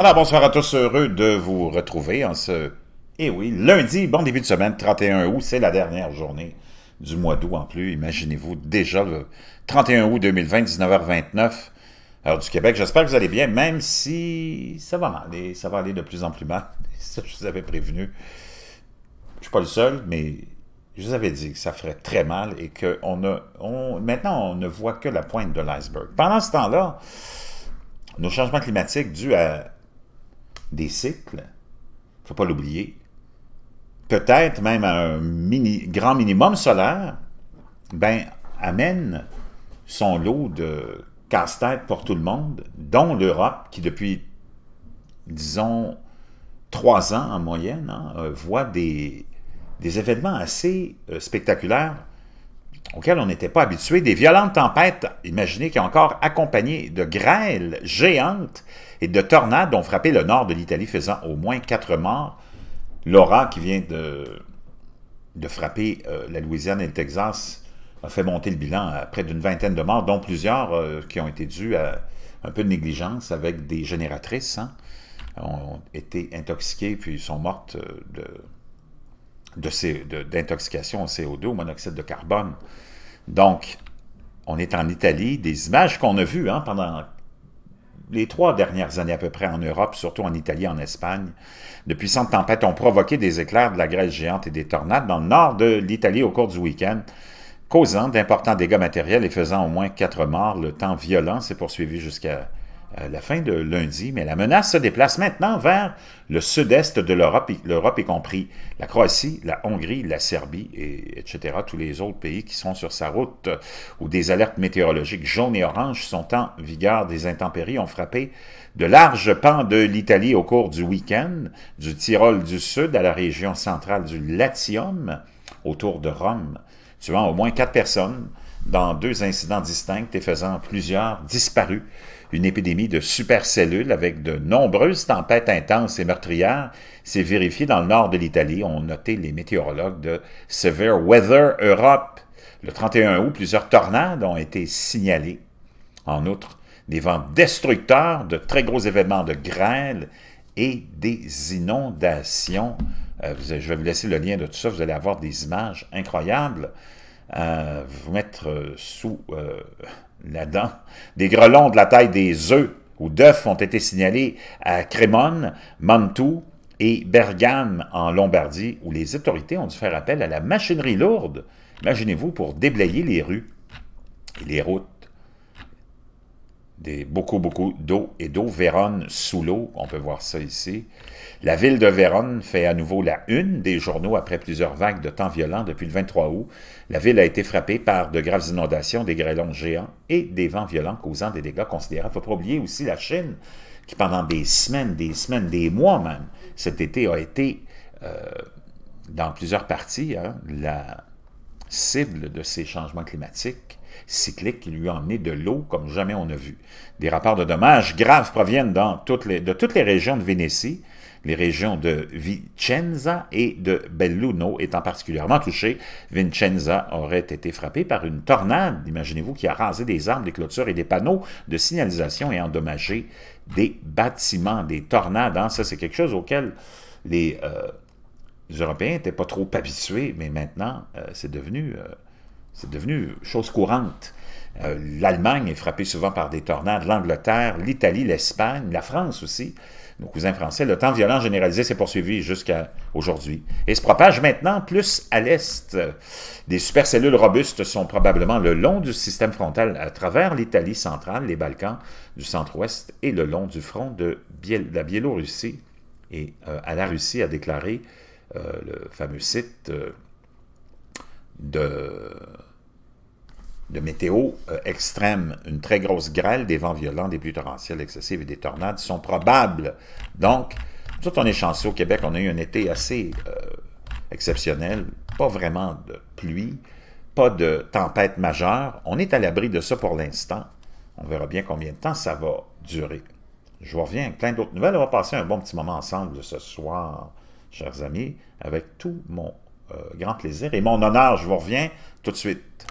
Alors, bonsoir à tous, heureux de vous retrouver en ce, eh oui, lundi, bon début de semaine, 31 août, c'est la dernière journée du mois d'août en plus, imaginez-vous déjà le 31 août 2020, 19h29, heure du Québec, j'espère que vous allez bien, même si ça va aller, ça va aller de plus en plus mal, ça je vous avais prévenu, je ne suis pas le seul, mais je vous avais dit que ça ferait très mal et que on a, maintenant on ne voit que la pointe de l'iceberg. Pendant ce temps-là, nos changements climatiques dus à des cycles. faut pas l'oublier. Peut-être même un mini, grand minimum solaire, ben, amène son lot de casse-tête pour tout le monde, dont l'Europe, qui depuis, disons, trois ans en moyenne, hein, voit des, événements assez euh, spectaculaires auquel on n'était pas habitué, des violentes tempêtes, imaginez, qui encore accompagné de grêles géantes et de tornades ont frappé le nord de l'Italie, faisant au moins quatre morts. Laura, qui vient de, de frapper euh, la Louisiane et le Texas, a fait monter le bilan à près d'une vingtaine de morts, dont plusieurs euh, qui ont été dus à un peu de négligence avec des génératrices, hein. ont été intoxiquées puis sont mortes euh, de d'intoxication au CO2, au monoxyde de carbone. Donc, on est en Italie, des images qu'on a vues hein, pendant les trois dernières années à peu près en Europe, surtout en Italie, en Espagne. De puissantes tempêtes ont provoqué des éclairs, de la grêle géante et des tornades dans le nord de l'Italie au cours du week-end, causant d'importants dégâts matériels et faisant au moins quatre morts. Le temps violent s'est poursuivi jusqu'à euh, la fin de lundi, mais la menace se déplace maintenant vers le sud-est de l'Europe, l'Europe y compris la Croatie, la Hongrie, la Serbie, et, etc., tous les autres pays qui sont sur sa route, euh, où des alertes météorologiques jaunes et oranges sont en vigueur, des intempéries ont frappé de larges pans de l'Italie au cours du week-end, du Tyrol du Sud à la région centrale du Latium, autour de Rome, tuant au moins quatre personnes dans deux incidents distincts et faisant plusieurs disparus. Une épidémie de supercellules avec de nombreuses tempêtes intenses et meurtrières s'est vérifiée dans le nord de l'Italie, ont noté les météorologues de Severe Weather Europe. Le 31 août, plusieurs tornades ont été signalées. En outre, des vents destructeurs, de très gros événements de grêle et des inondations. Euh, je vais vous laisser le lien de tout ça, vous allez avoir des images incroyables vous mettre euh, sous euh, la dent. Des grelons de la taille des œufs ou d'œufs ont été signalés à Crémone, Mantoue et Bergame en Lombardie, où les autorités ont dû faire appel à la machinerie lourde, imaginez-vous, pour déblayer les rues et les routes beaucoup, beaucoup d'eau et d'eau. Vérone sous l'eau, on peut voir ça ici. La ville de Vérone fait à nouveau la une des journaux après plusieurs vagues de temps violent depuis le 23 août. La ville a été frappée par de graves inondations, des grêlons géants et des vents violents causant des dégâts considérables. Il faut pas oublier aussi la Chine, qui pendant des semaines, des semaines, des mois même, cet été a été, euh, dans plusieurs parties, hein, la, cible de ces changements climatiques cycliques qui lui ont amené de l'eau comme jamais on a vu. Des rapports de dommages graves proviennent dans toutes les, de toutes les régions de Vénétie, les régions de Vicenza et de Belluno étant particulièrement touchées, Vicenza aurait été frappée par une tornade, imaginez-vous, qui a rasé des arbres, des clôtures et des panneaux de signalisation et endommagé des bâtiments, des tornades. Hein. Ça, c'est quelque chose auquel les euh, les Européens n'étaient pas trop habitués, mais maintenant, euh, c'est devenu, euh, c'est devenu chose courante. Euh, L'Allemagne est frappée souvent par des tornades, l'Angleterre, l'Italie, l'Espagne, la France aussi. Nos cousins français, le temps violent généralisé s'est poursuivi jusqu'à aujourd'hui et se propage maintenant plus à l'est. Des supercellules robustes sont probablement le long du système frontal à travers l'Italie centrale, les Balkans, du centre-ouest et le long du front de la Biélorussie. Et à la Russie a déclaré euh, le fameux site euh, de, météo euh, extrême, une très grosse grêle, des vents violents, des pluies torrentielles excessives et des tornades sont probables. Donc, tout en on est chanceux au Québec, on a eu un été assez exceptionnel, pas vraiment de pluie, pas de tempête majeure. On est à l'abri de ça pour l'instant. On verra bien combien de temps ça va durer. Je reviens avec plein d'autres nouvelles. On va passer un bon petit moment ensemble ce soir chers amis, avec tout mon euh, grand plaisir et mon honneur. Je vous reviens tout de suite.